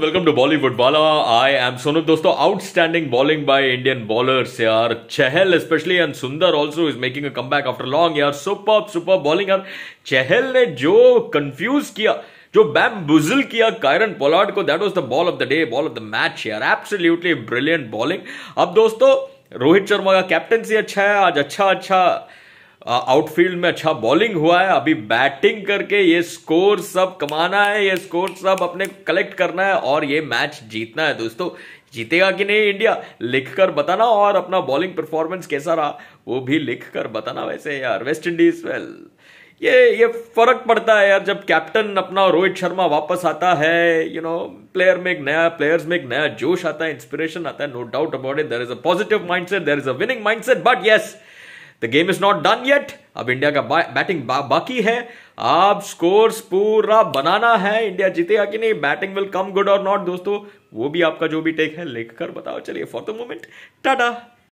welcome to Bollywood वाला आई am Sonu दोस्तों outstanding bowling by Indian bowlers यार Chahal specially and Sundar also is making a come after long यार super super bowling यार चहल ने जो कंफ्यूज किया जो बैम बुजल किया कायरन पोलार्ड को that was the ball of the day ball of the match यार एब्सोल्युटली ब्रिलियंट बॉलिंग अब दोस्तों रोहित शर्मा का कैप्टनसी अच्छा है आज अच्छा अच्छा आउटफील्ड में अच्छा बॉलिंग हुआ है अभी बैटिंग करके ये स्कोर सब कमाना है ये स्कोर सब अपने कलेक्ट करना है और ये मैच जीतना है दोस्तों जीतेगा कि नहीं इंडिया लिख कर बताना और अपना बॉलिंग परफॉर्मेंस कैसा रहा वो भी लिख कर बताना वैसे यार वेस्ट इंडीज वेल ये ये फर्क पड़ता है यार जब कैप्टन अपना रोहित शर्मा वापस आता है यू नो प्लेयर में एक नया प्लेयर्स में एक नया जोश आता है इंस्पिरेशन आता है no doubt about it there is a positive mindset there is a winning mindset but yes the game is not done yet अब इंडिया का बैटिंग बा, बाकी है आप स्कोर्स पूरा बनाना है इंडिया जीतेगा कि नहीं बैटिंग विल कम गुड और नॉट दोस्तों वो भी आपका जो भी टेक है लिख कर बताओ चलिए फॉर द मोमेंट टाटा